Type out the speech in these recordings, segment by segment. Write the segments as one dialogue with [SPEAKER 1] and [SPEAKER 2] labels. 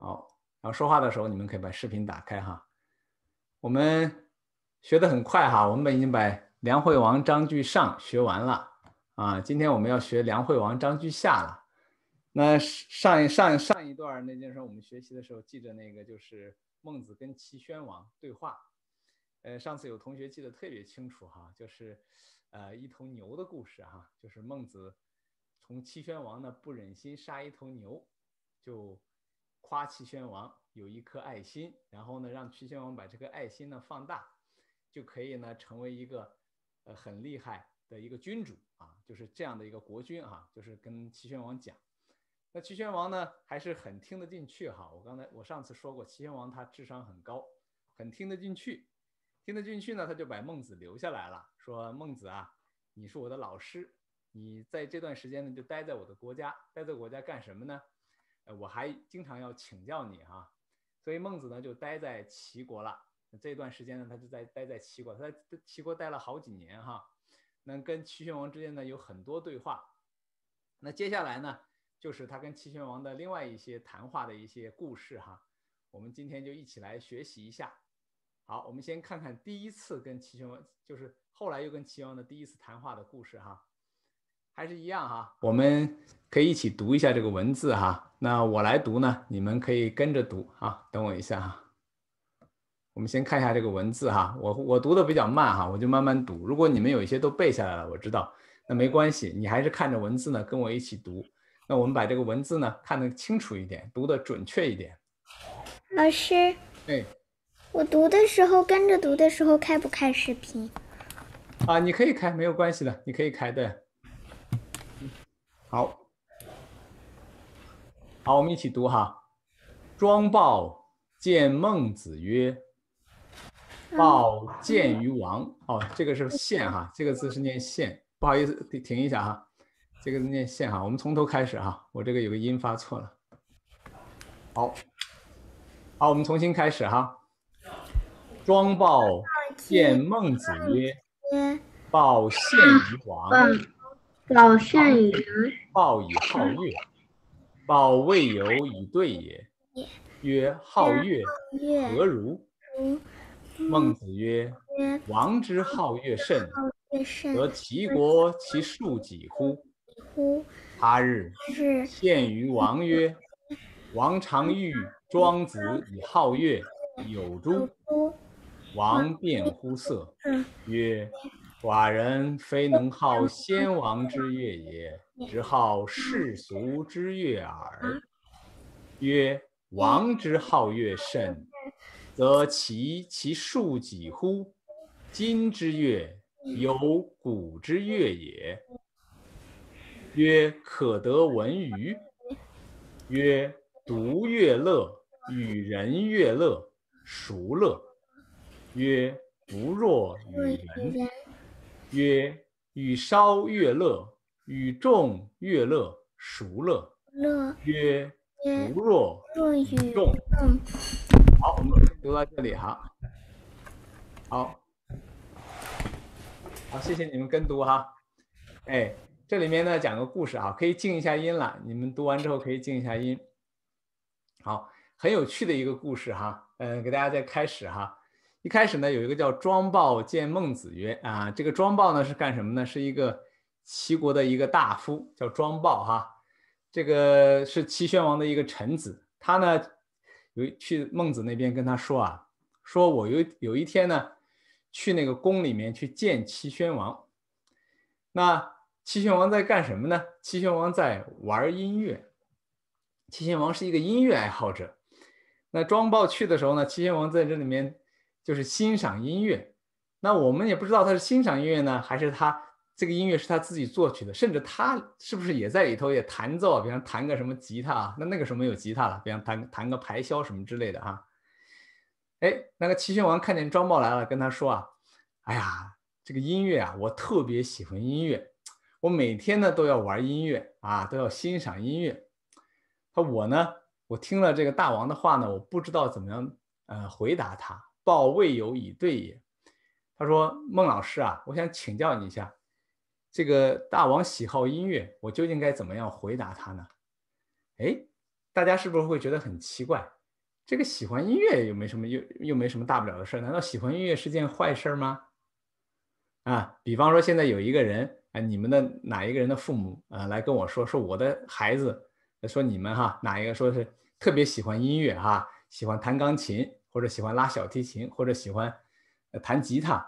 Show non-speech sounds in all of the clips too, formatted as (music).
[SPEAKER 1] 好，然后说话的时候，你们可以把视频打开哈。我们学的很快哈，我们已经把《梁惠王章句上》学完了啊。今天我们要学《梁惠王章句下》了。那上一上上一段，那件事，我们学习的时候记着那个，就是孟子跟齐宣王对话。呃，上次有同学记得特别清楚哈，就是呃一头牛的故事哈，就是孟子从齐宣王呢不忍心杀一头牛，就。夸齐宣王有一颗爱心，然后呢，让齐宣王把这个爱心呢放大，就可以呢成为一个，呃，很厉害的一个君主啊，就是这样的一个国君啊。就是跟齐宣王讲，那齐宣王呢还是很听得进去哈。我刚才我上次说过，齐宣王他智商很高，很听得进去，听得进去呢，他就把孟子留下来了，说孟子啊，你是我的老师，你在这段时间呢就待在我的国家，待在国家干什么呢？我还经常要请教你哈，所以孟子呢就待在齐国了。这段时间呢，他就在待在齐国，他在齐国待了好几年哈。那跟齐宣王之间呢有很多对话。那接下来呢，就是他跟齐宣王的另外一些谈话的一些故事哈。我们今天就一起来学习一下。好，我们先看看第一次跟齐宣王，就是后来又跟齐王的第一次谈话的故事哈。还是一样哈，我们可以一起读一下这个文字哈。那我来读呢，你们可以跟着读啊。等我一下，哈，我们先看一下这个文字哈。我我读的比较慢哈，我就慢慢读。如果你们有一些都背下来了，我知道，那没关系，你还是看着文字呢，跟我一起读。那我们把这个文字呢看得清楚一点，读的准确一点。老师，哎，
[SPEAKER 2] 我读的时候跟着读的时候开不开视频？
[SPEAKER 1] 啊，你可以开，没有关系的，你可以开的。好。好，我们一起读哈。庄豹见孟子曰：“豹见于王。”哦，这个是县哈，这个字是念县。不好意思，停一下哈，这个字念县哈。我们从头开始哈，我这个有个音发错了。好，好，我们重新开始哈。庄豹见孟子曰：“豹见于王。”
[SPEAKER 2] 豹见于
[SPEAKER 1] 豹以好乐。保未有以对也。曰：好月何如？孟子曰：王之好月甚，
[SPEAKER 2] 则齐国
[SPEAKER 1] 其数几乎？他日献于王曰：王常欲庄子以好月有诸？王变乎色，曰：寡人非能好先王之月也。只好世俗之乐耳。曰：王之好乐甚，(laughs) 则其其数几乎？今之乐有古之乐也。曰：可得闻于？曰：独乐乐，与人乐乐，孰乐？曰：不若与人。曰：与烧乐乐。与众乐乐孰乐？乐曰：
[SPEAKER 2] 不若与众。
[SPEAKER 1] 好，我们读到这里哈。好，好，谢谢你们跟读哈。哎，这里面呢讲个故事啊，可以静一下音了。你们读完之后可以静一下音。好，很有趣的一个故事哈。呃，给大家再开始哈。一开始呢，有一个叫庄豹见孟子曰：“啊，这个庄豹呢是干什么呢？是一个。”齐国的一个大夫叫庄豹哈，这个是齐宣王的一个臣子，他呢有去孟子那边跟他说啊，说我有有一天呢，去那个宫里面去见齐宣王，那齐宣王在干什么呢？齐宣王在玩音乐，齐宣王是一个音乐爱好者，那庄豹去的时候呢，齐宣王在这里面就是欣赏音乐，那我们也不知道他是欣赏音乐呢，还是他。这个音乐是他自己作曲的，甚至他是不是也在里头也弹奏？比方弹个什么吉他啊？那那个时候没有吉他了，比方弹弹个排箫什么之类的啊？哎，那个齐宣王看见庄茂来了，跟他说啊：“哎呀，这个音乐啊，我特别喜欢音乐，我每天呢都要玩音乐啊，都要欣赏音乐。他我呢，我听了这个大王的话呢，我不知道怎么样呃回答他。报未有以对也。他说孟老师啊，我想请教你一下。”这个大王喜好音乐，我究竟该怎么样回答他呢？哎，大家是不是会觉得很奇怪？这个喜欢音乐又没什么又又没什么大不了的事儿，难道喜欢音乐是件坏事吗？啊，比方说现在有一个人啊，你们的哪一个人的父母啊来跟我说说我的孩子，说你们哈哪一个说是特别喜欢音乐哈，喜欢弹钢琴或者喜欢拉小提琴或者喜欢弹吉他，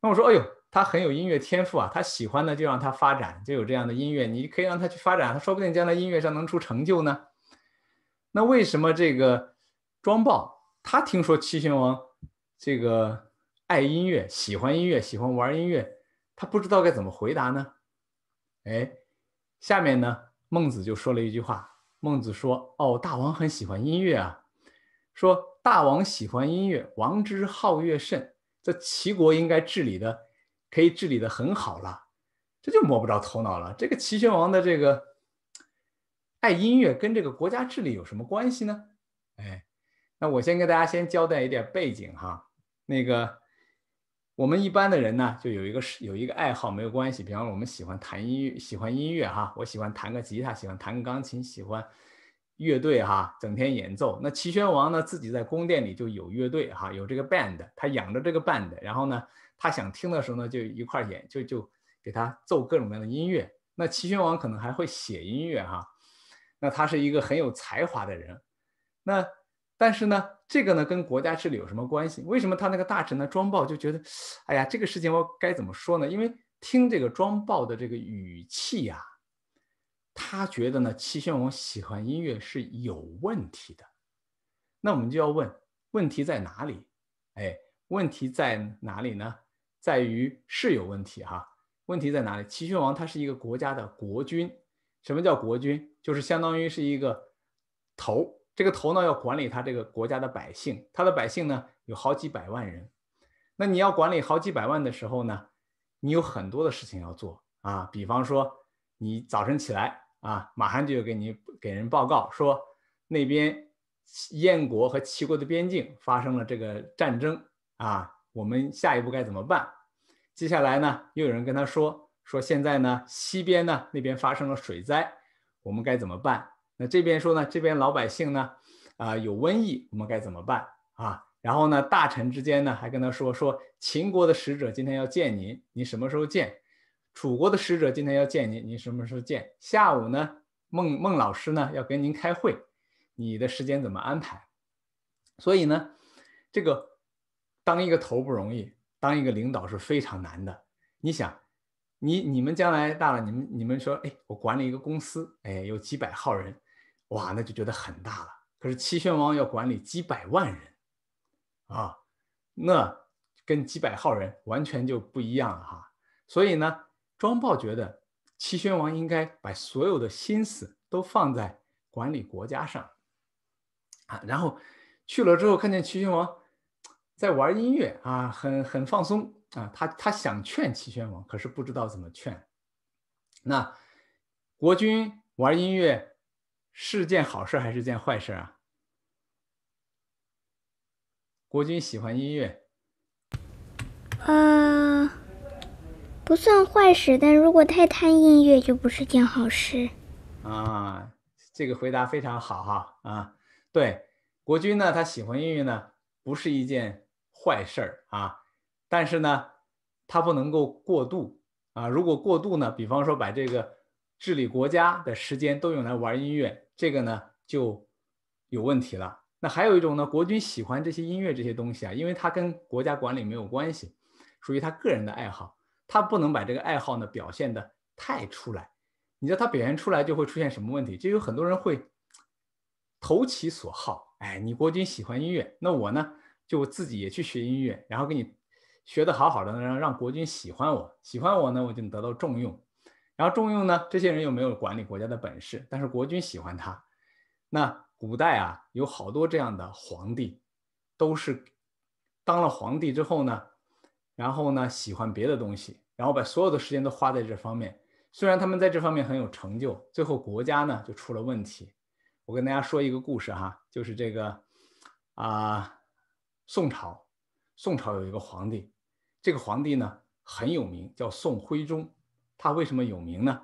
[SPEAKER 1] 那我说哎呦。他很有音乐天赋啊，他喜欢的就让他发展，就有这样的音乐，你可以让他去发展，他说不定将来音乐上能出成就呢。那为什么这个庄豹他听说齐宣王这个爱音乐，喜欢音乐，喜欢玩音乐，他不知道该怎么回答呢？哎，下面呢孟子就说了一句话，孟子说：“哦，大王很喜欢音乐啊，说大王喜欢音乐，王之好乐甚，这齐国应该治理的。”可以治理的很好了，这就摸不着头脑了。这个齐宣王的这个爱音乐跟这个国家治理有什么关系呢？哎，那我先跟大家先交代一点背景哈。那个我们一般的人呢，就有一个是有一个爱好没有关系。比方说我们喜欢弹音乐，喜欢音乐哈。我喜欢弹个吉他，喜欢弹个钢琴，喜欢乐队哈，整天演奏。那齐宣王呢，自己在宫殿里就有乐队哈，有这个 band，他养着这个 band，然后呢。他想听的时候呢，就一块演，就就给他奏各种各样的音乐。那齐宣王可能还会写音乐哈，那他是一个很有才华的人。那但是呢，这个呢跟国家治理有什么关系？为什么他那个大臣呢庄暴就觉得，哎呀，这个事情我该怎么说呢？因为听这个庄暴的这个语气呀，他觉得呢齐宣王喜欢音乐是有问题的。那我们就要问问题在哪里？哎，问题在哪里呢？在于是有问题哈，问题在哪里？齐宣王他是一个国家的国君，什么叫国君？就是相当于是一个头，这个头呢要管理他这个国家的百姓，他的百姓呢有好几百万人，那你要管理好几百万的时候呢，你有很多的事情要做啊，比方说你早晨起来啊，马上就要给你给人报告说，那边燕国和齐国的边境发生了这个战争啊。我们下一步该怎么办？接下来呢？又有人跟他说说现在呢，西边呢那边发生了水灾，我们该怎么办？那这边说呢？这边老百姓呢，啊，有瘟疫，我们该怎么办？啊？然后呢？大臣之间呢还跟他说说秦国的使者今天要见您，您什么时候见？楚国的使者今天要见您，您什么时候见？下午呢？孟孟老师呢要跟您开会，你的时间怎么安排？所以呢，这个。当一个头不容易，当一个领导是非常难的。你想，你你们将来大了，你们你们说，哎，我管理一个公司，哎，有几百号人，哇，那就觉得很大了。可是齐宣王要管理几百万人，啊，那跟几百号人完全就不一样了哈。所以呢，庄豹觉得齐宣王应该把所有的心思都放在管理国家上啊。然后去了之后，看见齐宣王。在玩音乐啊，很很放松啊。他他想劝齐宣王，可是不知道怎么劝。那国君玩音乐是件好事还是件坏事啊？国君喜欢音乐，
[SPEAKER 2] 呃，不算坏事，但如果太贪音乐，就不是件好事。
[SPEAKER 1] 啊，这个回答非常好哈啊！对国君呢，他喜欢音乐呢，不是一件。坏事儿啊，但是呢，他不能够过度啊。如果过度呢，比方说把这个治理国家的时间都用来玩音乐，这个呢就有问题了。那还有一种呢，国君喜欢这些音乐这些东西啊，因为他跟国家管理没有关系，属于他个人的爱好，他不能把这个爱好呢表现的太出来。你知道他表现出来就会出现什么问题？就有很多人会投其所好。哎，你国君喜欢音乐，那我呢？就我自己也去学音乐，然后给你学得好好的，然让国君喜欢我，喜欢我呢，我就得到重用。然后重用呢，这些人又没有管理国家的本事，但是国君喜欢他。那古代啊，有好多这样的皇帝，都是当了皇帝之后呢，然后呢喜欢别的东西，然后把所有的时间都花在这方面。虽然他们在这方面很有成就，最后国家呢就出了问题。我跟大家说一个故事哈，就是这个啊。宋朝，宋朝有一个皇帝，这个皇帝呢很有名，叫宋徽宗。他为什么有名呢？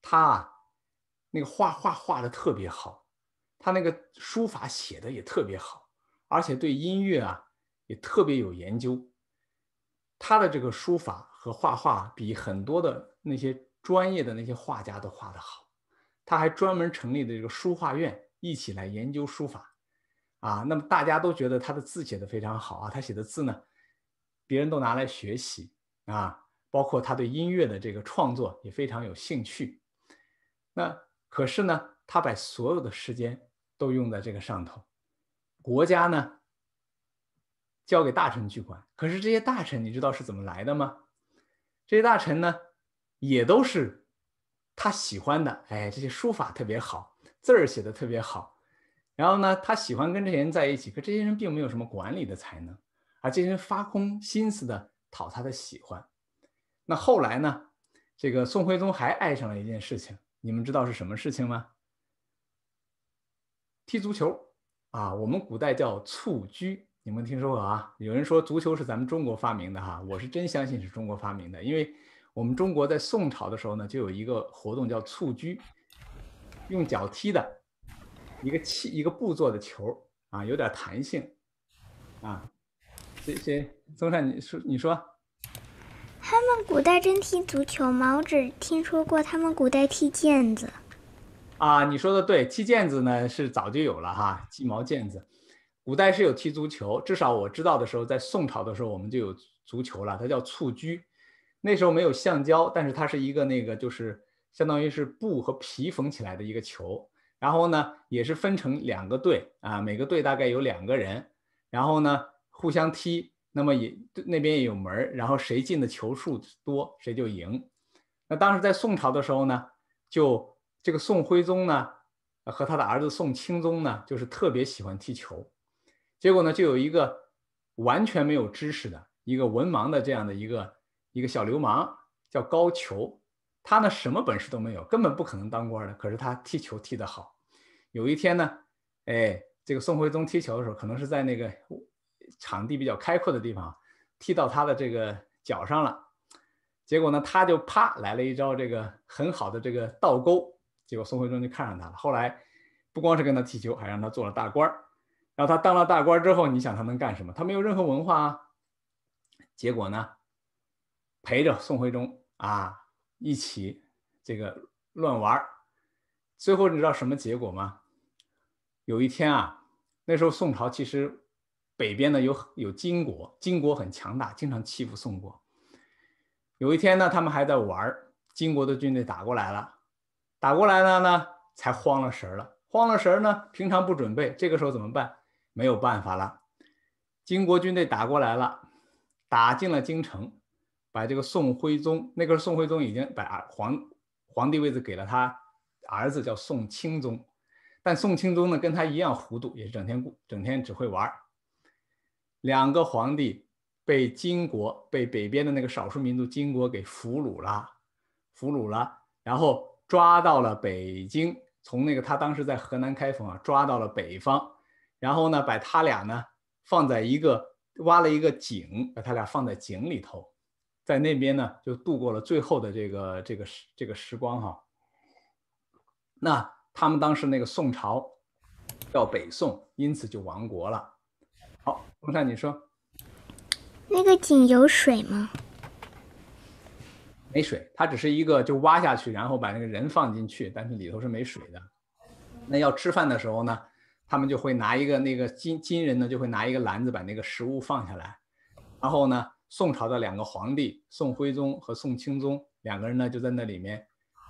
[SPEAKER 1] 他啊，那个画画画的特别好，他那个书法写的也特别好，而且对音乐啊也特别有研究。他的这个书法和画画比很多的那些专业的那些画家都画的好。他还专门成立的这个书画院，一起来研究书法。啊，那么大家都觉得他的字写的非常好啊，他写的字呢，别人都拿来学习啊，包括他对音乐的这个创作也非常有兴趣。那可是呢，他把所有的时间都用在这个上头，国家呢交给大臣去管，可是这些大臣你知道是怎么来的吗？这些大臣呢也都是他喜欢的，哎，这些书法特别好，字儿写的特别好。然后呢，他喜欢跟这些人在一起，可这些人并没有什么管理的才能，而这些人发空心思的讨他的喜欢。那后来呢，这个宋徽宗还爱上了一件事情，你们知道是什么事情吗？踢足球啊，我们古代叫蹴鞠，你们听说过啊？有人说足球是咱们中国发明的哈，我是真相信是中国发明的，因为我们中国在宋朝的时候呢，就有一个活动叫蹴鞠，用脚踢的。一个气一个布做的球啊，有点弹性，啊，这些。综上，你说你说，
[SPEAKER 2] 他们古代真踢足球吗？我只听说过他们古代踢毽子。
[SPEAKER 1] 啊，你说的对，踢毽子呢是早就有了哈，鸡毛毽子。古代是有踢足球，至少我知道的时候，在宋朝的时候我们就有足球了，它叫蹴鞠。那时候没有橡胶，但是它是一个那个就是相当于是布和皮缝起来的一个球。然后呢，也是分成两个队啊，每个队大概有两个人，然后呢互相踢。那么也那边也有门然后谁进的球数多，谁就赢。那当时在宋朝的时候呢，就这个宋徽宗呢和他的儿子宋钦宗呢，就是特别喜欢踢球。结果呢，就有一个完全没有知识的一个文盲的这样的一个一个小流氓，叫高俅。他呢，什么本事都没有，根本不可能当官的。可是他踢球踢得好。有一天呢，哎，这个宋徽宗踢球的时候，可能是在那个场地比较开阔的地方，踢到他的这个脚上了。结果呢，他就啪来了一招这个很好的这个倒钩。结果宋徽宗就看上他了。后来不光是跟他踢球，还让他做了大官。然后他当了大官之后，你想他能干什么？他没有任何文化。啊。结果呢，陪着宋徽宗啊。一起这个乱玩最后你知道什么结果吗？有一天啊，那时候宋朝其实北边呢有有金国，金国很强大，经常欺负宋国。有一天呢，他们还在玩金国的军队打过来了，打过来了呢才慌了神了，慌了神呢，平常不准备，这个时候怎么办？没有办法了，金国军队打过来了，打进了京城。把这个宋徽宗，那个宋徽宗已经把皇皇帝位置给了他儿子，叫宋钦宗。但宋钦宗呢，跟他一样糊涂，也是整天整天只会玩两个皇帝被金国，被北边的那个少数民族金国给俘虏了，俘虏了，然后抓到了北京，从那个他当时在河南开封啊，抓到了北方，然后呢，把他俩呢放在一个挖了一个井，把他俩放在井里头。在那边呢，就度过了最后的这个这个时这个时光哈。那他们当时那个宋朝，叫北宋，因此就亡国了。好，风扇，你说
[SPEAKER 2] 那个井有水吗？
[SPEAKER 1] 没水，它只是一个就挖下去，然后把那个人放进去，但是里头是没水的。那要吃饭的时候呢，他们就会拿一个那个金金人呢，就会拿一个篮子把那个食物放下来，然后呢。宋朝的两个皇帝宋徽宗和宋钦宗两个人呢，就在那里面，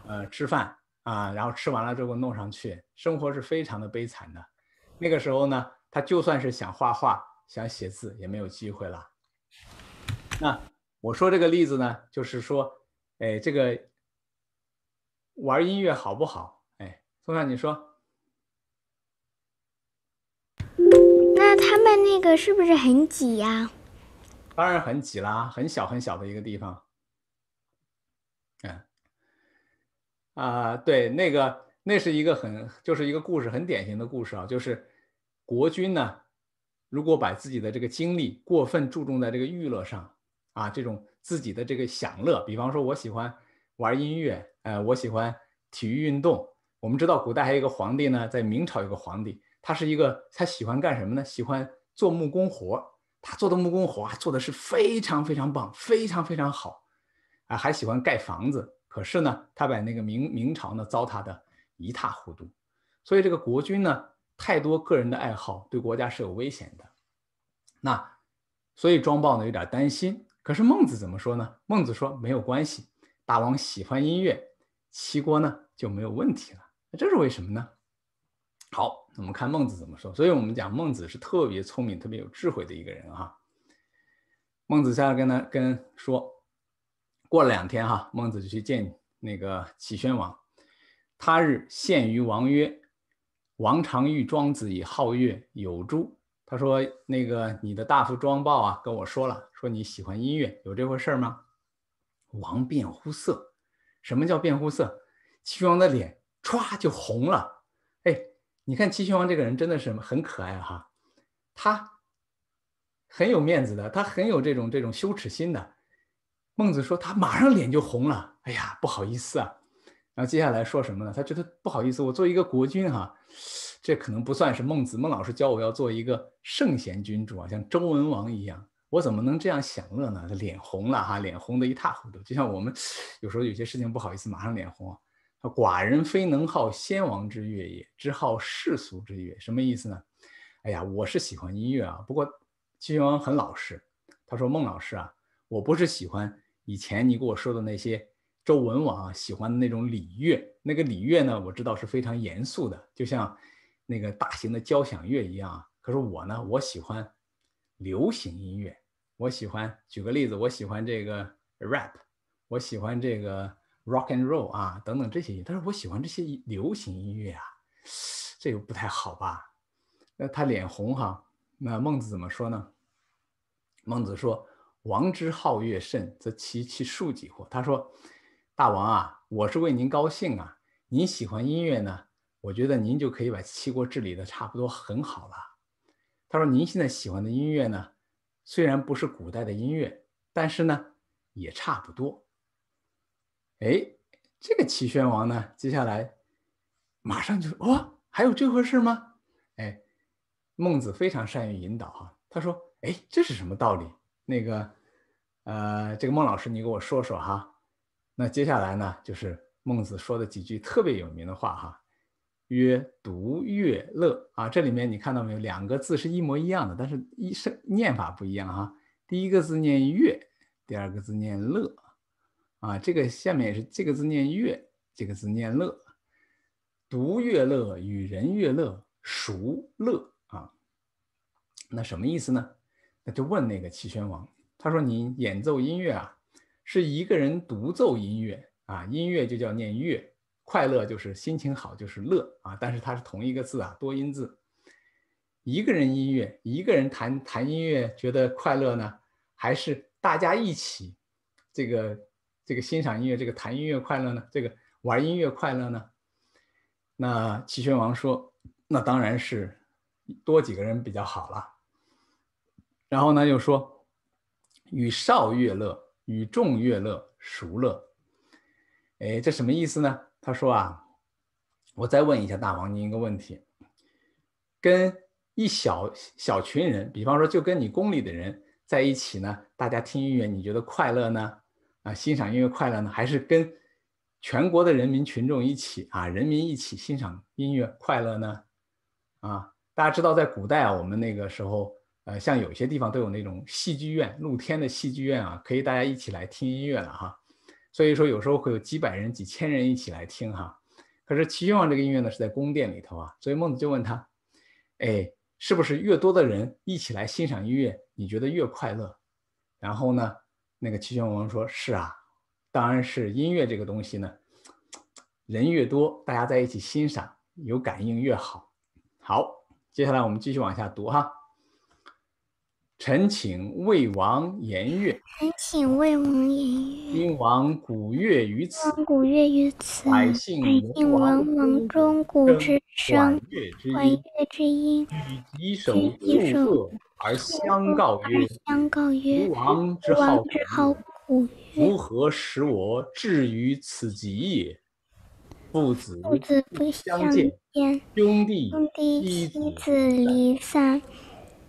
[SPEAKER 1] 呃，吃饭啊，然后吃完了之后弄上去，生活是非常的悲惨的。那个时候呢，他就算是想画画、想写字也没有机会了。那我说这个例子呢，就是说，哎，这个玩音乐好不好？哎，宋亮，你说，
[SPEAKER 2] 那他们那个是不是很挤呀？
[SPEAKER 1] 当然很挤啦，很小很小的一个地方。嗯，啊，对，那个那是一个很就是一个故事，很典型的故事啊，就是国君呢，如果把自己的这个精力过分注重在这个娱乐上啊，这种自己的这个享乐，比方说我喜欢玩音乐，呃，我喜欢体育运动。我们知道古代还有一个皇帝呢，在明朝有个皇帝，他是一个他喜欢干什么呢？喜欢做木工活。他做的木工活啊，做的是非常非常棒，非常非常好，啊，还喜欢盖房子。可是呢，他把那个明明朝呢糟蹋的一塌糊涂，所以这个国君呢太多个人的爱好，对国家是有危险的。那所以庄豹呢有点担心。可是孟子怎么说呢？孟子说没有关系，大王喜欢音乐，齐国呢就没有问题了。这是为什么呢？好，我们看孟子怎么说。所以我们讲孟子是特别聪明、特别有智慧的一个人哈。孟子下来跟他跟说，过了两天哈，孟子就去见那个齐宣王。他日献于王曰：“王常欲庄子以好乐有诸？”他说：“那个你的大夫庄豹啊，跟我说了，说你喜欢音乐，有这回事吗？”王变乎色。什么叫变乎色？齐宣王的脸歘就红了。你看齐宣王这个人真的是很可爱哈，他很有面子的，他很有这种这种羞耻心的。孟子说他马上脸就红了，哎呀，不好意思啊。然后接下来说什么呢？他觉得不好意思，我作为一个国君哈，这可能不算是孟子孟老师教我要做一个圣贤君主啊，像周文王一样，我怎么能这样享乐呢？他脸红了哈，脸红的一塌糊涂，就像我们有时候有些事情不好意思，马上脸红。寡人非能好先王之乐也，只好世俗之乐，什么意思呢？哎呀，我是喜欢音乐啊。不过齐宣王很老实，他说：“孟老师啊，我不是喜欢以前你给我说的那些周文王喜欢的那种礼乐，那个礼乐呢，我知道是非常严肃的，就像那个大型的交响乐一样啊。可是我呢，我喜欢流行音乐，我喜欢，举个例子，我喜欢这个 rap，我喜欢这个。” rock and roll 啊，等等这些，但是我喜欢这些流行音乐啊，这个不太好吧？那他脸红哈。那孟子怎么说呢？孟子说：“王之好乐甚，则齐其庶几乎。”他说：“大王啊，我是为您高兴啊。您喜欢音乐呢，我觉得您就可以把齐国治理的差不多很好了。”他说：“您现在喜欢的音乐呢，虽然不是古代的音乐，但是呢，也差不多。”哎，这个齐宣王呢，接下来，马上就哦，还有这回事吗？哎，孟子非常善于引导哈，他说，哎，这是什么道理？那个，呃，这个孟老师，你给我说说哈。那接下来呢，就是孟子说的几句特别有名的话哈，曰“读乐乐”啊，这里面你看到没有？两个字是一模一样的，但是一是念法不一样哈。第一个字念乐，第二个字念乐。啊，这个下面也是这个字念乐，这个字念乐，独乐乐与人乐乐孰乐啊？那什么意思呢？那就问那个齐宣王，他说：“你演奏音乐啊，是一个人独奏音乐啊，音乐就叫念乐，快乐就是心情好就是乐啊，但是它是同一个字啊，多音字，一个人音乐，一个人弹弹音乐觉得快乐呢，还是大家一起这个？”这个欣赏音乐，这个弹音乐快乐呢？这个玩音乐快乐呢？那齐宣王说：“那当然是多几个人比较好了。”然后呢，又说：“与少乐乐，与众乐乐，孰乐？”哎，这什么意思呢？他说：“啊，我再问一下大王您一个问题：跟一小小群人，比方说就跟你宫里的人在一起呢，大家听音乐，你觉得快乐呢？”啊，欣赏音乐快乐呢，还是跟全国的人民群众一起啊，人民一起欣赏音乐快乐呢？啊，大家知道，在古代啊，我们那个时候，呃，像有些地方都有那种戏剧院，露天的戏剧院啊，可以大家一起来听音乐了哈。所以说，有时候会有几百人、几千人一起来听哈。可是齐宣王这个音乐呢，是在宫殿里头啊，所以孟子就问他：哎，是不是越多的人一起来欣赏音乐，你觉得越快乐？然后呢？那个齐宣王说：“是啊，当然是音乐这个东西呢，人越多，大家在一起欣赏，有感应越好。”好，接下来我们继续往下读哈。臣请魏王言乐。
[SPEAKER 2] 臣请魏王言
[SPEAKER 1] 乐。君王鼓乐于此。
[SPEAKER 2] 君王鼓乐于此。百姓闻王中鼓之声，欢乐之音。
[SPEAKER 1] 与吉首奏贺。而相告
[SPEAKER 2] 曰：“吾
[SPEAKER 1] 王之好
[SPEAKER 2] 古，如
[SPEAKER 1] 何使我至于此极也？父
[SPEAKER 2] 子不相见，兄弟妻子离散。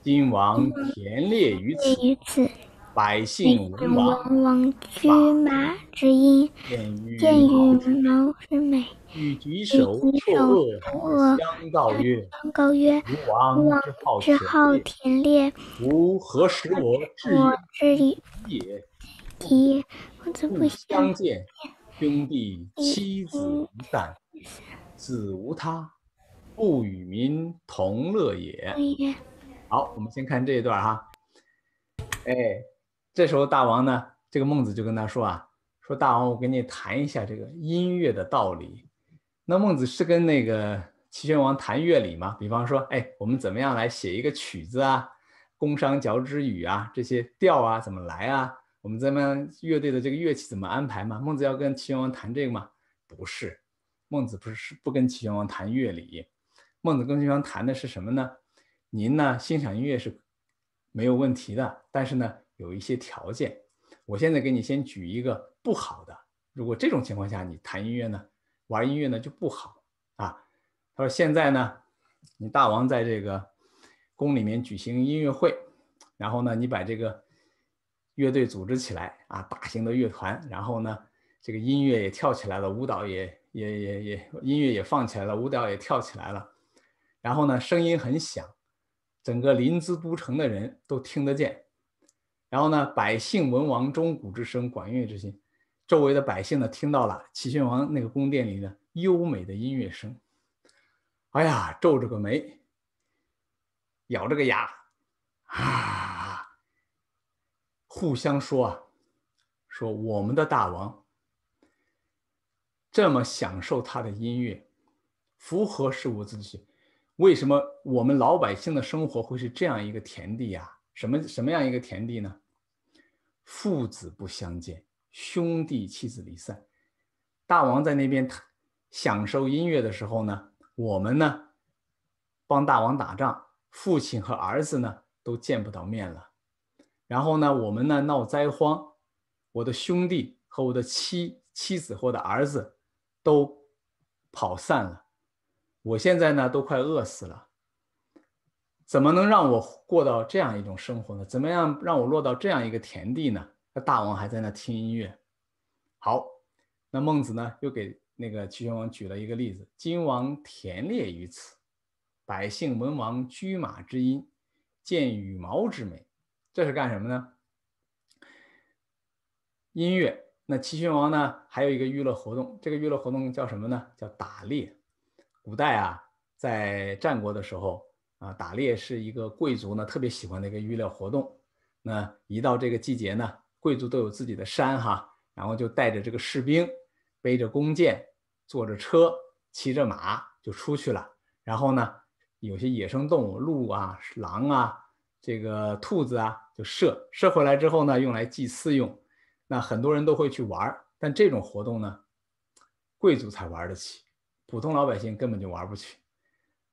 [SPEAKER 1] 今王田猎于此。”百姓无王，
[SPEAKER 2] 马之音；见羽毛之美，
[SPEAKER 1] 举手相告曰：“
[SPEAKER 2] 告吾
[SPEAKER 1] 王之
[SPEAKER 2] 好田猎，
[SPEAKER 1] 吾何时我至于也？
[SPEAKER 2] 不相见，
[SPEAKER 1] 兄弟妻子散，子无他，不与民同乐也。”好，我们先看这一段哈，哎。这时候，大王呢？这个孟子就跟他说啊：“说大王，我跟你谈一下这个音乐的道理。”那孟子是跟那个齐宣王谈乐理吗？比方说，哎，我们怎么样来写一个曲子啊？宫商角徵羽啊，这些调啊怎么来啊？我们怎么样乐队的这个乐器怎么安排嘛？孟子要跟齐宣王谈这个吗？不是，孟子不是不跟齐宣王谈乐理。孟子跟齐宣王谈的是什么呢？您呢，欣赏音乐是没有问题的，但是呢。有一些条件，我现在给你先举一个不好的。如果这种情况下你弹音乐呢，玩音乐呢就不好啊。他说：“现在呢，你大王在这个宫里面举行音乐会，然后呢，你把这个乐队组织起来啊，大型的乐团，然后呢，这个音乐也跳起来了，舞蹈也也也也音乐也放起来了，舞蹈也跳起来了，然后呢，声音很响，整个临淄都城的人都听得见。”然后呢，百姓闻王钟鼓之声，管乐之心，周围的百姓呢听到了齐宣王那个宫殿里的优美的音乐声，哎呀，皱着个眉，咬着个牙，啊，互相说啊，说我们的大王这么享受他的音乐，符合事物自己，为什么我们老百姓的生活会是这样一个田地呀？什么什么样一个田地呢？父子不相见，兄弟妻子离散。大王在那边享受音乐的时候呢，我们呢帮大王打仗，父亲和儿子呢都见不到面了。然后呢，我们呢闹灾荒，我的兄弟和我的妻妻子或者儿子都跑散了。我现在呢都快饿死了。怎么能让我过到这样一种生活呢？怎么样让我落到这样一个田地呢？那大王还在那听音乐，好，那孟子呢又给那个齐宣王举了一个例子：今王田猎于此，百姓闻王居马之音，见羽毛之美，这是干什么呢？音乐。那齐宣王呢还有一个娱乐活动，这个娱乐活动叫什么呢？叫打猎。古代啊，在战国的时候。啊，打猎是一个贵族呢特别喜欢的一个娱乐活动。那一到这个季节呢，贵族都有自己的山哈，然后就带着这个士兵，背着弓箭，坐着车，骑着马就出去了。然后呢，有些野生动物，鹿啊、狼啊、这个兔子啊，就射射回来之后呢，用来祭祀用。那很多人都会去玩，但这种活动呢，贵族才玩得起，普通老百姓根本就玩不起。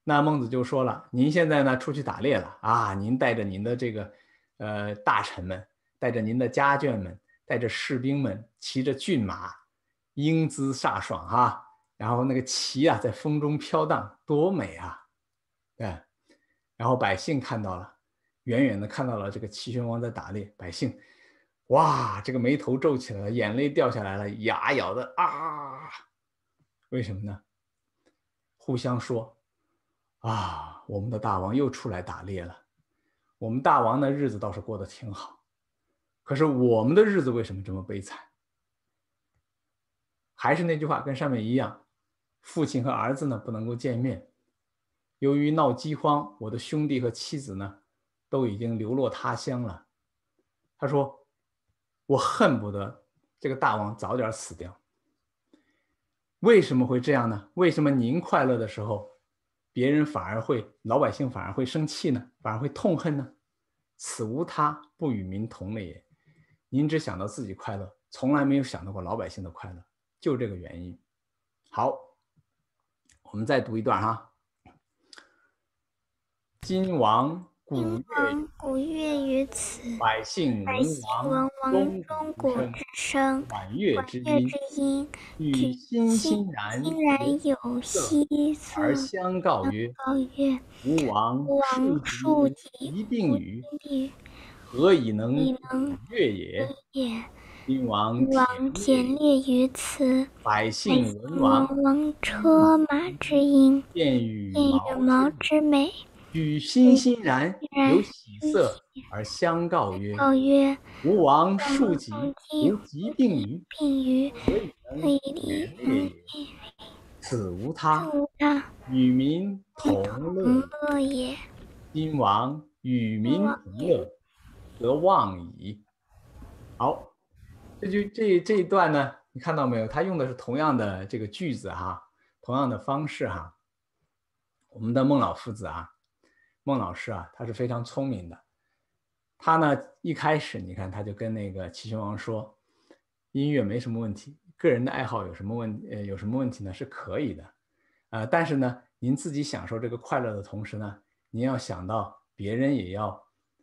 [SPEAKER 1] 那孟子就说了：“您现在呢出去打猎了啊！您带着您的这个，呃，大臣们，带着您的家眷们，带着士兵们，骑着骏马，英姿飒爽哈！然后那个旗啊，在风中飘荡，多美啊！对，然后百姓看到了，远远的看到了这个齐宣王在打猎，百姓，哇，这个眉头皱起来了，眼泪掉下来了，牙咬的
[SPEAKER 2] 啊！
[SPEAKER 1] 为什么呢？互相说。”啊，我们的大王又出来打猎了。我们大王的日子倒是过得挺好。可是我们的日子为什么这么悲惨？还是那句话，跟上面一样，父亲和儿子呢不能够见面。由于闹饥荒，我的兄弟和妻子呢都已经流落他乡了。他说：“我恨不得这个大王早点死掉。”为什么会这样呢？为什么您快乐的时候？别人反而会，老百姓反而会生气呢，反而会痛恨呢。此无他，不与民同乐也。您只想到自己快乐，从来没有想到过老百姓的快乐，就这个原因。好，我们再读一段哈。今王。今
[SPEAKER 2] 王古乐于此，
[SPEAKER 1] 百姓闻王
[SPEAKER 2] 钟鼓之声，婉乐之音，
[SPEAKER 1] 举欣欣然
[SPEAKER 2] 有喜色，而相告曰：“
[SPEAKER 1] 吾王庶几无病矣？何以能鼓乐也？”今王
[SPEAKER 2] 田猎于此，
[SPEAKER 1] 百姓闻王
[SPEAKER 2] 车马之音，见羽毛之美。
[SPEAKER 1] 与欣欣然
[SPEAKER 2] 有喜色，
[SPEAKER 1] 而相告曰：“告曰，吾王庶几无疾病
[SPEAKER 2] 于？未能
[SPEAKER 1] 此无他，与民同
[SPEAKER 2] 乐也。
[SPEAKER 1] 今王与民同乐，则忘矣。”好，这句这这一段呢，你看到没有？他用的是同样的这个句子哈，同样的方式哈。我们的孟老夫子啊。孟老师啊，他是非常聪明的。他呢，一开始你看他就跟那个齐宣王说，音乐没什么问题，个人的爱好有什么问呃有什么问题呢？是可以的，啊，但是呢，您自己享受这个快乐的同时呢，您要想到别人也要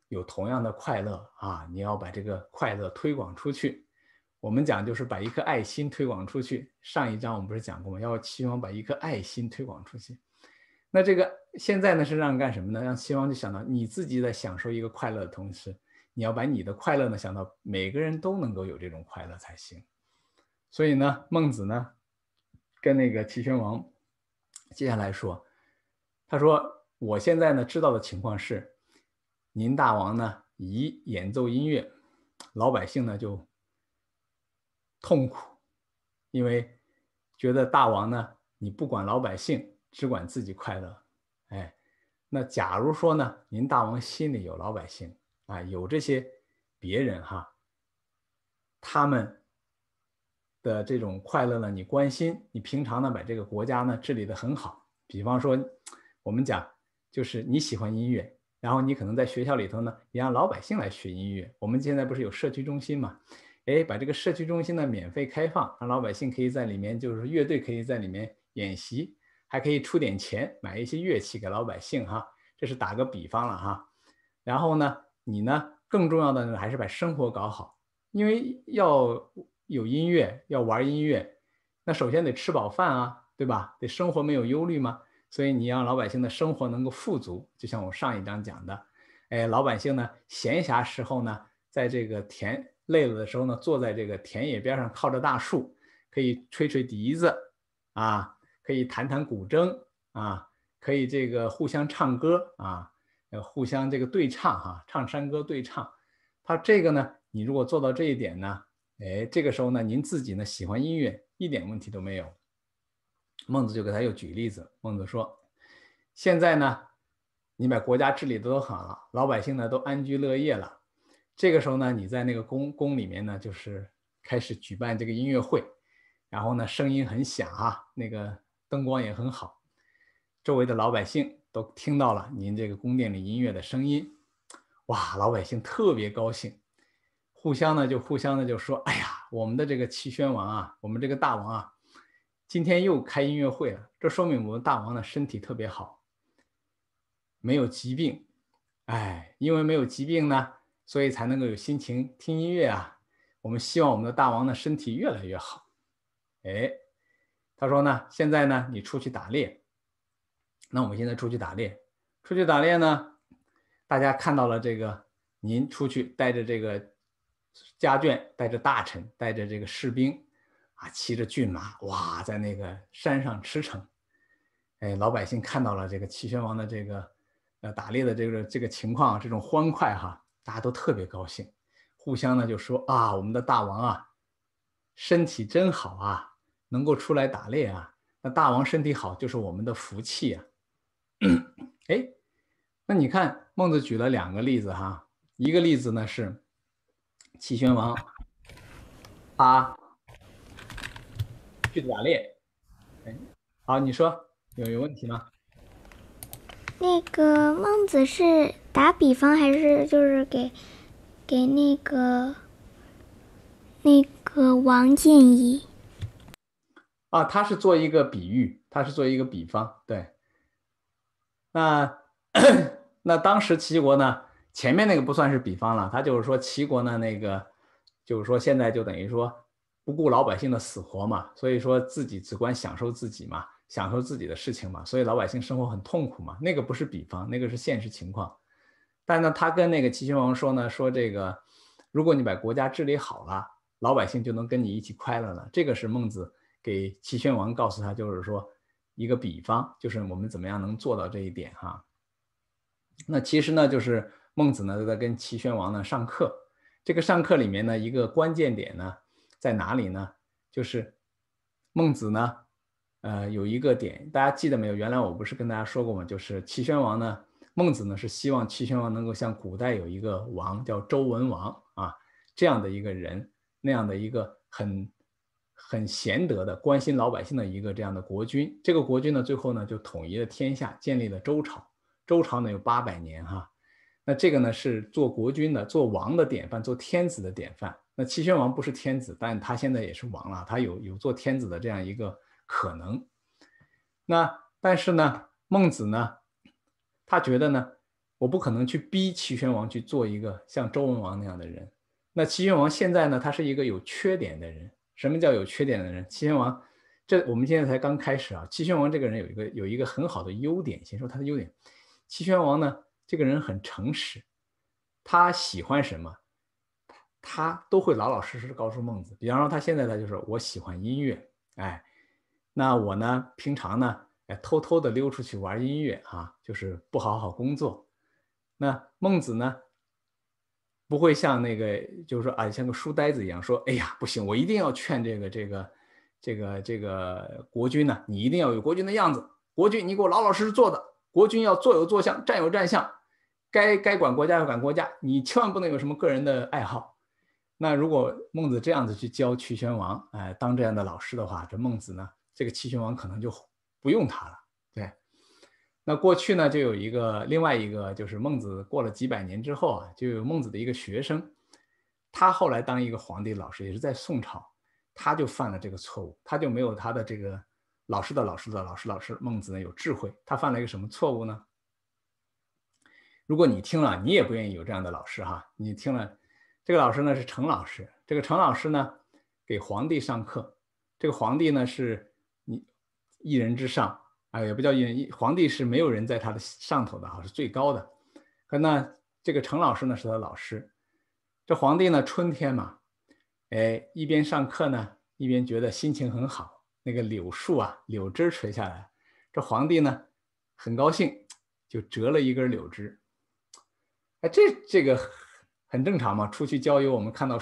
[SPEAKER 1] 有同样的快乐啊，你要把这个快乐推广出去。我们讲就是把一颗爱心推广出去。上一章我们不是讲过吗？要希望把一颗爱心推广出去。那这个现在呢是让干什么呢？让齐王就想到你自己在享受一个快乐的同时，你要把你的快乐呢想到每个人都能够有这种快乐才行。所以呢，孟子呢跟那个齐宣王接下来说，他说：“我现在呢知道的情况是，您大王呢以演奏音乐，老百姓呢就痛苦，因为觉得大王呢你不管老百姓。”只管自己快乐，哎，那假如说呢，您大王心里有老百姓啊，有这些别人哈，他们的这种快乐呢，你关心，你平常呢把这个国家呢治理的很好。比方说，我们讲就是你喜欢音乐，然后你可能在学校里头呢，也让老百姓来学音乐。我们现在不是有社区中心嘛，哎，把这个社区中心呢免费开放，让老百姓可以在里面，就是乐队可以在里面演习。还可以出点钱买一些乐器给老百姓哈，这是打个比方了哈。然后呢，你呢更重要的呢还是把生活搞好，因为要有音乐，要玩音乐，那首先得吃饱饭啊，对吧？得生活没有忧虑嘛。所以你让老百姓的生活能够富足，就像我上一章讲的，哎，老百姓呢闲暇时候呢，在这个田累了的时候呢，坐在这个田野边上靠着大树，可以吹吹笛子啊。可以弹弹古筝啊，可以这个互相唱歌啊，互相这个对唱哈，唱山歌对唱。他这个呢，你如果做到这一点呢，哎，这个时候呢，您自己呢喜欢音乐一点问题都没有。孟子就给他又举例子，孟子说，现在呢，你把国家治理的都好了，老百姓呢都安居乐业了，这个时候呢，你在那个宫宫里面呢，就是开始举办这个音乐会，然后呢，声音很响啊，那个。灯光也很好，周围的老百姓都听到了您这个宫殿里音乐的声音。哇，老百姓特别高兴，互相呢就互相呢就说：“哎呀，我们的这个齐宣王啊，我们这个大王啊，今天又开音乐会了。这说明我们大王呢身体特别好，没有疾病。哎，因为没有疾病呢，所以才能够有心情听音乐啊。我们希望我们的大王呢身体越来越好。哎。”他说呢，现在呢，你出去打猎。那我们现在出去打猎，出去打猎呢，大家看到了这个，您出去带着这个家眷，带着大臣，带着这个士兵，啊，骑着骏马，哇，在那个山上驰骋。哎，老百姓看到了这个齐宣王的这个，呃，打猎的这个这个情况，这种欢快哈，大家都特别高兴，互相呢就说啊，我们的大王啊，身体真好啊。能够出来打猎啊，那大王身体好就是我们的福气啊。哎，那你看孟子举了两个例子哈，一个例子呢是齐宣王，他去打猎。哎，好，你说有有问题吗？
[SPEAKER 2] 那个孟子是打比方还是就是给给那个那个王建议？
[SPEAKER 1] 啊，他是做一个比喻，他是做一个比方。对，那 (coughs) 那当时齐国呢，前面那个不算是比方了，他就是说齐国呢，那个就是说现在就等于说不顾老百姓的死活嘛，所以说自己只管享受自己嘛，享受自己的事情嘛，所以老百姓生活很痛苦嘛。那个不是比方，那个是现实情况。但呢，他跟那个齐宣王说呢，说这个如果你把国家治理好了，老百姓就能跟你一起快乐了。这个是孟子。给齐宣王告诉他，就是说一个比方，就是我们怎么样能做到这一点哈？那其实呢，就是孟子呢在跟齐宣王呢上课，这个上课里面呢一个关键点呢在哪里呢？就是孟子呢，呃，有一个点，大家记得没有？原来我不是跟大家说过吗？就是齐宣王呢，孟子呢是希望齐宣王能够像古代有一个王叫周文王啊这样的一个人那样的一个很。很贤德的，关心老百姓的一个这样的国君。这个国君呢，最后呢就统一了天下，建立了周朝。周朝呢有八百年哈。那这个呢是做国君的、做王的典范，做天子的典范。那齐宣王不是天子，但他现在也是王了，他有有做天子的这样一个可能。那但是呢，孟子呢，他觉得呢，我不可能去逼齐宣王去做一个像周文王那样的人。那齐宣王现在呢，他是一个有缺点的人。什么叫有缺点的人？齐宣王，这我们现在才刚开始啊。齐宣王这个人有一个有一个很好的优点，先说他的优点。齐宣王呢，这个人很诚实，他喜欢什么，他都会老老实实的告诉孟子。比方说，他现在他就说：“我喜欢音乐，哎，那我呢，平常呢，偷偷的溜出去玩音乐啊，就是不好好工作。”那孟子呢？不会像那个，就是说啊，像个书呆子一样，说，哎呀，不行，我一定要劝这个这个这个这个国君呢，你一定要有国君的样子，国君你给我老老实实坐着，国君要坐有坐相，站有站相，该该管国家要管国家，你千万不能有什么个人的爱好。那如果孟子这样子去教齐宣王，哎，当这样的老师的话，这孟子呢，这个齐宣王可能就不用他了，对。那过去呢，就有一个另外一个，就是孟子过了几百年之后啊，就有孟子的一个学生，他后来当一个皇帝老师，也是在宋朝，他就犯了这个错误，他就没有他的这个老师的老师的老师老师孟子呢有智慧，他犯了一个什么错误呢？如果你听了，你也不愿意有这样的老师哈。你听了，这个老师呢是程老师，这个程老师呢给皇帝上课，这个皇帝呢是你一人之上。啊，也不叫人，皇帝是没有人在他的上头的哈，是最高的。可那这个程老师呢，是他老师。这皇帝呢，春天嘛，哎，一边上课呢，一边觉得心情很好。那个柳树啊，柳枝垂下来，这皇帝呢，很高兴，就折了一根柳枝。哎，这这个很正常嘛，出去郊游，我们看到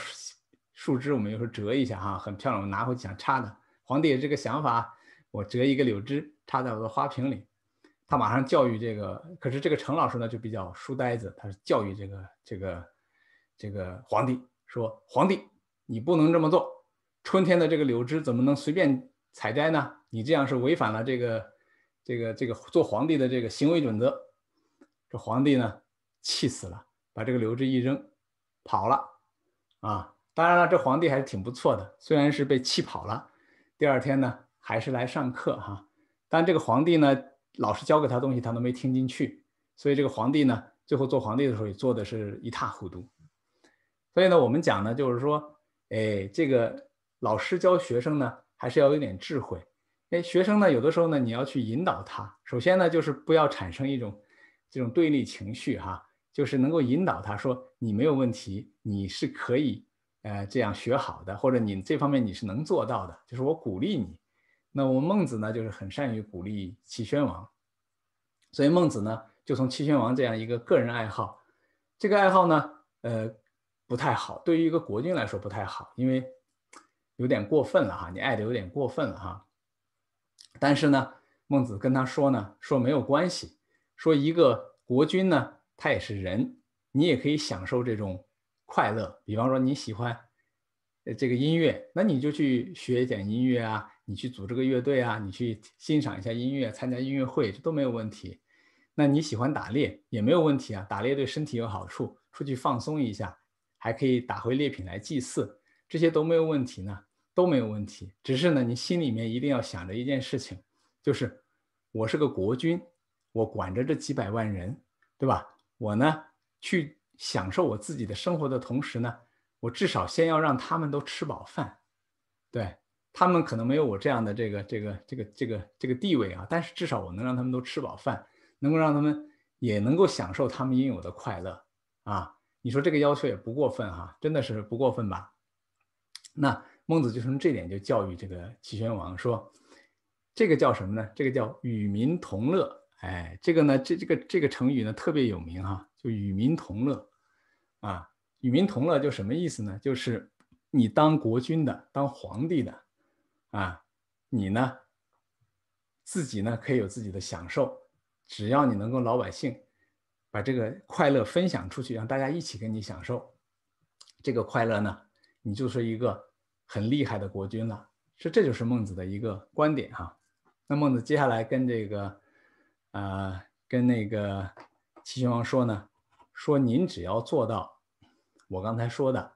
[SPEAKER 1] 树枝，我们有时候折一下哈，很漂亮，我们拿回去想插的。皇帝有这个想法。我折一个柳枝插在我的花瓶里，他马上教育这个。可是这个程老师呢，就比较书呆子，他是教育这个这个这个皇帝说：“皇帝，你不能这么做，春天的这个柳枝怎么能随便采摘呢？你这样是违反了这个这个这个做皇帝的这个行为准则。”这皇帝呢，气死了，把这个柳枝一扔跑了啊！当然了，这皇帝还是挺不错的，虽然是被气跑了。第二天呢？还是来上课哈，但这个皇帝呢，老师教给他东西他都没听进去，所以这个皇帝呢，最后做皇帝的时候也做的是一塌糊涂。所以呢，我们讲呢，就是说，哎，这个老师教学生呢，还是要有点智慧。哎，学生呢，有的时候呢，你要去引导他，首先呢，就是不要产生一种这种对立情绪哈，就是能够引导他说你没有问题，你是可以呃这样学好的，或者你这方面你是能做到的，就是我鼓励你。那我们孟子呢，就是很善于鼓励齐宣王，所以孟子呢，就从齐宣王这样一个个人爱好，这个爱好呢，呃，不太好，对于一个国君来说不太好，因为有点过分了哈，你爱的有点过分了哈。但是呢，孟子跟他说呢，说没有关系，说一个国君呢，他也是人，你也可以享受这种快乐，比方说你喜欢，呃，这个音乐，那你就去学一点音乐啊。你去组织个乐队啊，你去欣赏一下音乐，参加音乐会这都没有问题。那你喜欢打猎也没有问题啊，打猎对身体有好处，出去放松一下，还可以打回猎品来祭祀，这些都没有问题呢，都没有问题。只是呢，你心里面一定要想着一件事情，就是我是个国君，我管着这几百万人，对吧？我呢去享受我自己的生活的同时呢，我至少先要让他们都吃饱饭，对。他们可能没有我这样的这个这个这个这个这个地位啊，但是至少我能让他们都吃饱饭，能够让他们也能够享受他们应有的快乐啊。你说这个要求也不过分哈，真的是不过分吧？那孟子就从这点就教育这个齐宣王说，这个叫什么呢？这个叫与民同乐。哎，这个呢，这这个这个成语呢特别有名哈，就与民同乐啊。与民同乐就什么意思呢？就是你当国君的，当皇帝的。啊，你呢？自己呢可以有自己的享受，只要你能够老百姓把这个快乐分享出去，让大家一起跟你享受这个快乐呢，你就是一个很厉害的国君了。是，这就是孟子的一个观点哈。那孟子接下来跟这个呃，跟那个齐宣王说呢，说您只要做到我刚才说的，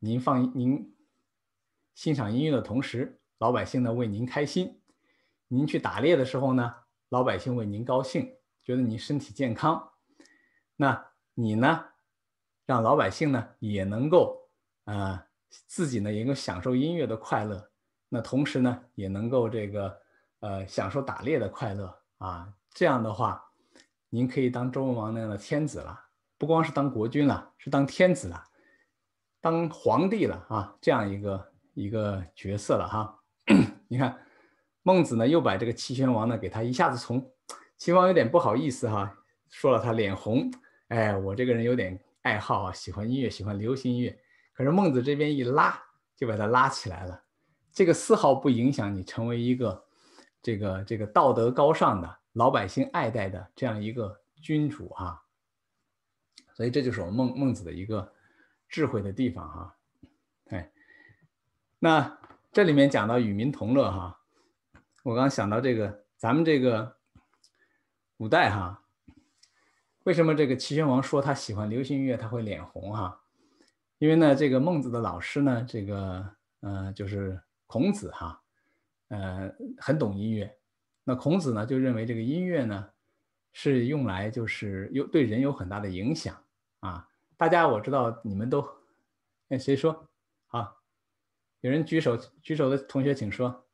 [SPEAKER 1] 您放您欣赏音乐的同时。老百姓呢为您开心，您去打猎的时候呢，老百姓为您高兴，觉得您身体健康。那你呢，让老百姓呢也能够啊，自己呢也能够享受音乐的快乐，那同时呢也能够这个呃享受打猎的快乐啊。这样的话，您可以当周文王那样的天子了，不光是当国君了，是当天子了，当皇帝了啊，这样一个一个角色了哈。(clears throat) 你看，孟子呢，又把这个齐宣王呢，给他一下子从齐王有点不好意思哈，说了他脸红，哎，我这个人有点爱好啊，喜欢音乐，喜欢流行音乐，可是孟子这边一拉，就把他拉起来了，这个丝毫不影响你成为一个这个这个道德高尚的、老百姓爱戴的这样一个君主啊，所以这就是我孟孟子的一个智慧的地方哈，哎，那。这里面讲到与民同乐，哈，我刚想到这个，咱们这个古代哈，为什么这个齐宣王说他喜欢流行音乐他会脸红哈？因为呢，这个孟子的老师呢，这个呃，就是孔子哈，呃，很懂音乐。那孔子呢，就认为这个音乐呢是用来就是有对人有很大的影响啊。大家我知道你们都，哎，谁说？有人举手，举手的同学请说。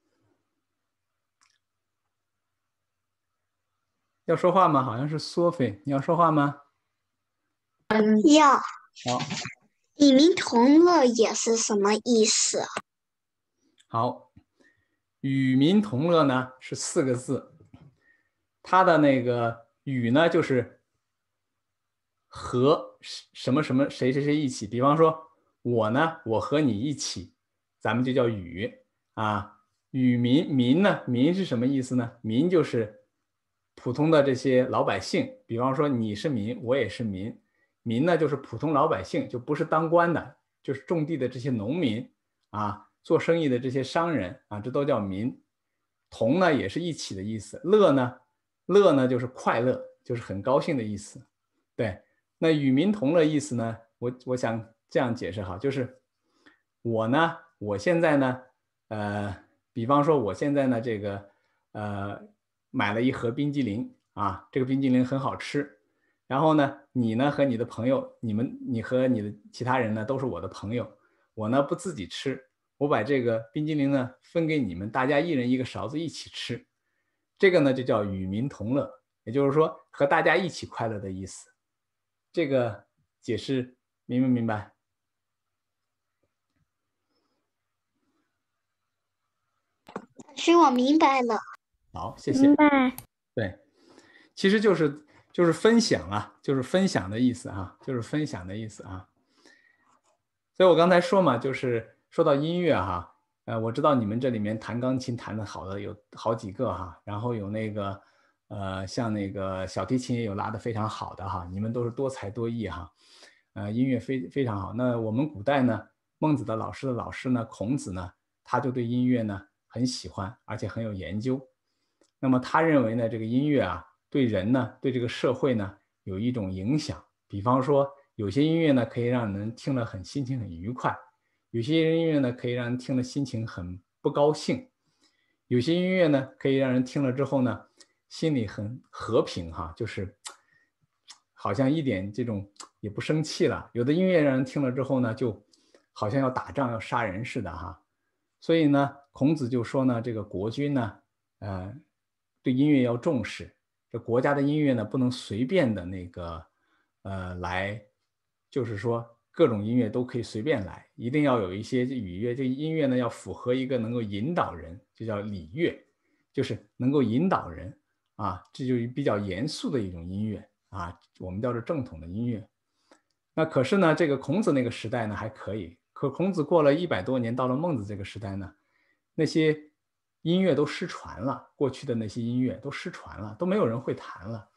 [SPEAKER 1] 要说话吗？好像是 Sophie，你要说话吗？
[SPEAKER 2] 嗯，要。
[SPEAKER 1] 好，
[SPEAKER 2] 与民同乐也是什么意思？
[SPEAKER 1] 好，与民同乐呢是四个字，它的那个“与”呢就是和什么什么谁谁谁一起，比方说我呢，我和你一起。咱们就叫“与”啊，“与民民”呢，“民”是什么意思呢？“民”就是普通的这些老百姓。比方说，你是民，我也是民。民呢，就是普通老百姓，就不是当官的，就是种地的这些农民啊，做生意的这些商人啊，这都叫民。同呢，也是一起的意思。乐呢，乐呢，就是快乐，就是很高兴的意思。对，那与民同乐意思呢，我我想这样解释哈，就是我呢。我现在呢，呃，比方说我现在呢，这个，呃，买了一盒冰激凌啊，这个冰激凌很好吃。然后呢，你呢和你的朋友，你们，你和你的其他人呢，都是我的朋友。我呢不自己吃，我把这个冰激凌呢分给你们，大家一人一个勺子一起吃。这个呢就叫与民同乐，也就是说和大家一起快乐的意思。这个解释明不明白？
[SPEAKER 2] 其我明白了，
[SPEAKER 1] 好，谢谢。明白，对，其实就是就是分享啊，就是分享的意思啊，就是分享的意思啊。所以我刚才说嘛，就是说到音乐哈，呃，我知道你们这里面弹钢琴弹的好的有好几个哈，然后有那个呃，像那个小提琴也有拉的非常好的哈，你们都是多才多艺哈，呃，音乐非非常好。那我们古代呢，孟子的老师的老师呢，孔子呢，他就对音乐呢。很喜欢，而且很有研究。那么他认为呢，这个音乐啊，对人呢，对这个社会呢，有一种影响。比方说，有些音乐呢，可以让人听了很心情很愉快；有些音乐呢，可以让人听了心情很不高兴；有些音乐呢，可以让人听了之后呢，心里很和平哈，就是好像一点这种也不生气了。有的音乐让人听了之后呢，就好像要打仗、要杀人似的哈。所以呢，孔子就说呢，这个国君呢，呃，对音乐要重视。这国家的音乐呢，不能随便的那个，呃，来，就是说各种音乐都可以随便来，一定要有一些语乐。这音乐呢，要符合一个能够引导人，就叫礼乐，就是能够引导人啊，这就是比较严肃的一种音乐啊，我们叫做正统的音乐。那可是呢，这个孔子那个时代呢，还可以。孔子过了一百多年，到了孟子这个时代呢，那些音乐都失传了，过去的那些音乐都失传了，都没有人会弹了。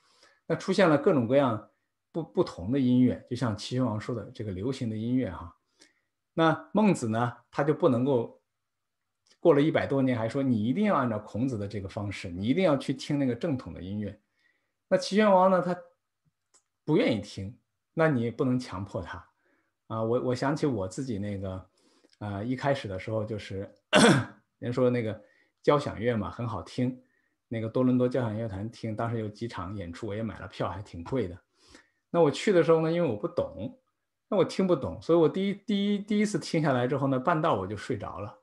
[SPEAKER 1] 那出现了各种各样不不同的音乐，就像齐宣王说的这个流行的音乐哈。那孟子呢，他就不能够过了一百多年，还说你一定要按照孔子的这个方式，你一定要去听那个正统的音乐。那齐宣王呢，他不愿意听，那你也不能强迫他。啊，我我想起我自己那个，呃，一开始的时候就是，人说那个交响乐嘛很好听，那个多伦多交响乐团听，当时有几场演出，我也买了票，还挺贵的。那我去的时候呢，因为我不懂，那我听不懂，所以我第一第一第一次听下来之后呢，半道我就睡着了，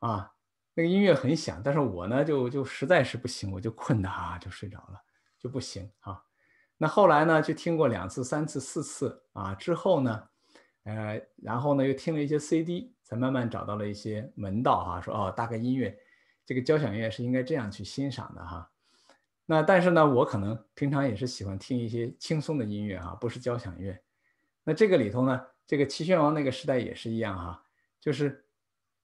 [SPEAKER 1] 啊，那个音乐很响，但是我呢就就实在是不行，我就困的啊就睡着了，就不行啊。那后来呢，就听过两次、三次、四次啊之后呢。呃，然后呢，又听了一些 CD，才慢慢找到了一些门道哈。说哦，大概音乐这个交响乐是应该这样去欣赏的哈。那但是呢，我可能平常也是喜欢听一些轻松的音乐啊，不是交响乐。那这个里头呢，这个齐宣王那个时代也是一样哈，就是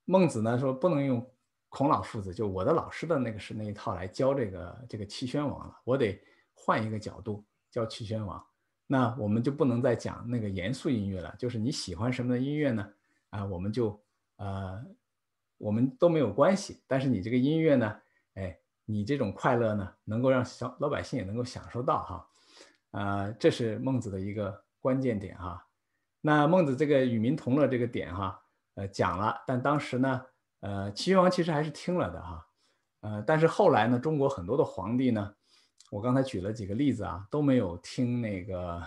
[SPEAKER 1] 孟子呢说不能用孔老夫子就我的老师的那个是那一套来教这个这个齐宣王了，我得换一个角度教齐宣王。那我们就不能再讲那个严肃音乐了，就是你喜欢什么的音乐呢？啊，我们就，呃，我们都没有关系。但是你这个音乐呢，哎，你这种快乐呢，能够让小老百姓也能够享受到哈，啊，这是孟子的一个关键点哈。那孟子这个与民同乐这个点哈，呃，讲了，但当时呢，呃，齐宣王其实还是听了的哈，呃，但是后来呢，中国很多的皇帝呢。我刚才举了几个例子啊，都没有听那个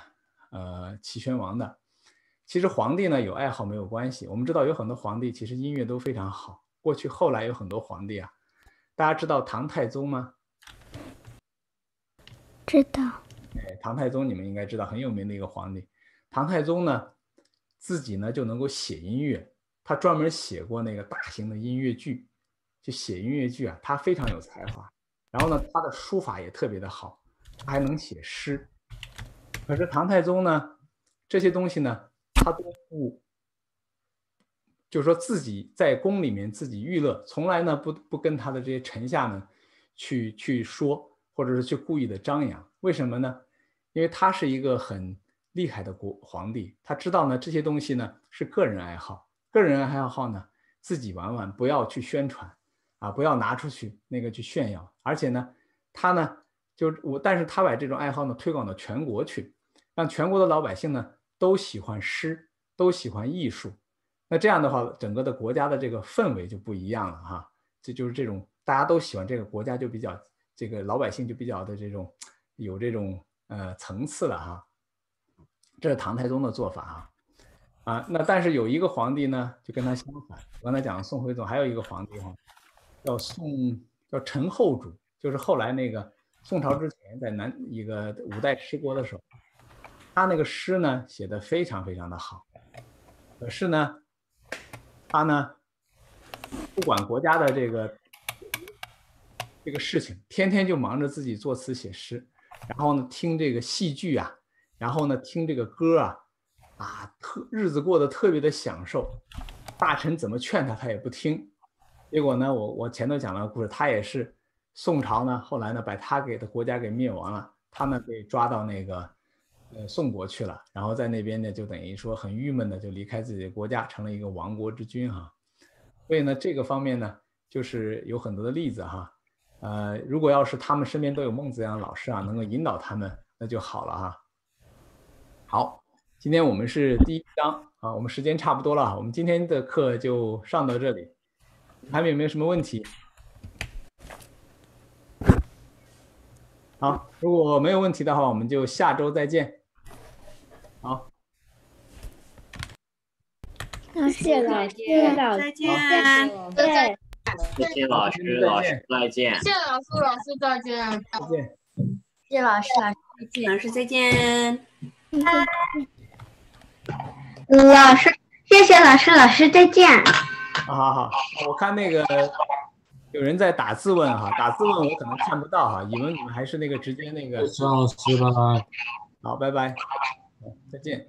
[SPEAKER 1] 呃齐宣王的。其实皇帝呢有爱好没有关系。我们知道有很多皇帝其实音乐都非常好。过去后来有很多皇帝啊，大家知道唐太宗吗？知道。哎，唐太宗你们应该知道很有名的一个皇帝。唐太宗呢自己呢就能够写音乐，他专门写过那个大型的音乐剧，就写音乐剧啊，他非常有才华。然后呢，他的书法也特别的好，他还能写诗。可是唐太宗呢，这些东西呢，他都不，就是说自己在宫里面自己娱乐，从来呢不不跟他的这些臣下呢去去说，或者是去故意的张扬。为什么呢？因为他是一个很厉害的国皇帝，他知道呢这些东西呢是个人爱好，个人爱好好呢自己玩玩，不要去宣传。啊，不要拿出去那个去炫耀，而且呢，他呢，就我，但是他把这种爱好呢推广到全国去，让全国的老百姓呢都喜欢诗，都喜欢艺术，那这样的话，整个的国家的这个氛围就不一样了哈，这就是这种大家都喜欢这个国家就比较这个老百姓就比较的这种有这种呃层次了哈，这是唐太宗的做法啊，啊，那但是有一个皇帝呢就跟他相反，我刚才讲宋徽宗，还有一个皇帝哈，叫宋，叫陈后主，就是后来那个宋朝之前，在南一个五代十国的时候，他那个诗呢写的非常非常的好，可是呢，他呢不管国家的这个这个事情，天天就忙着自己作词写诗，然后呢听这个戏剧啊，然后呢听这个歌啊，啊特日子过得特别的享受，大臣怎么劝他他也不听。结果呢，我我前头讲了个故事，他也是宋朝呢，后来呢把他给的国家给灭亡了，他们被抓到那个呃宋国去了，然后在那边呢就等于说很郁闷的就离开自己的国家，成了一个亡国之君哈。所以呢这个方面呢就是有很多的例子哈，呃如果要是他们身边都有孟子这样的老师啊，能够引导他们，那就好了哈。好，今天我们是第一章啊，我们时间差不多了，我们今天的课就上到这里。还有没有什么问题？好，如果没有问题的话，我们就下周再见。好。
[SPEAKER 2] 谢谢老师，再见。再见。谢谢老师，老师再见。谢谢老师，老师再见。再见。谢谢老师，老师老师再见。老师，谢谢老师，老师再见。(laughs) 好
[SPEAKER 1] 好，我看那个有人在打字问哈，打字问我可能看不到哈，以为你们还是那个直接那个。张老师吧，好，拜拜，再见。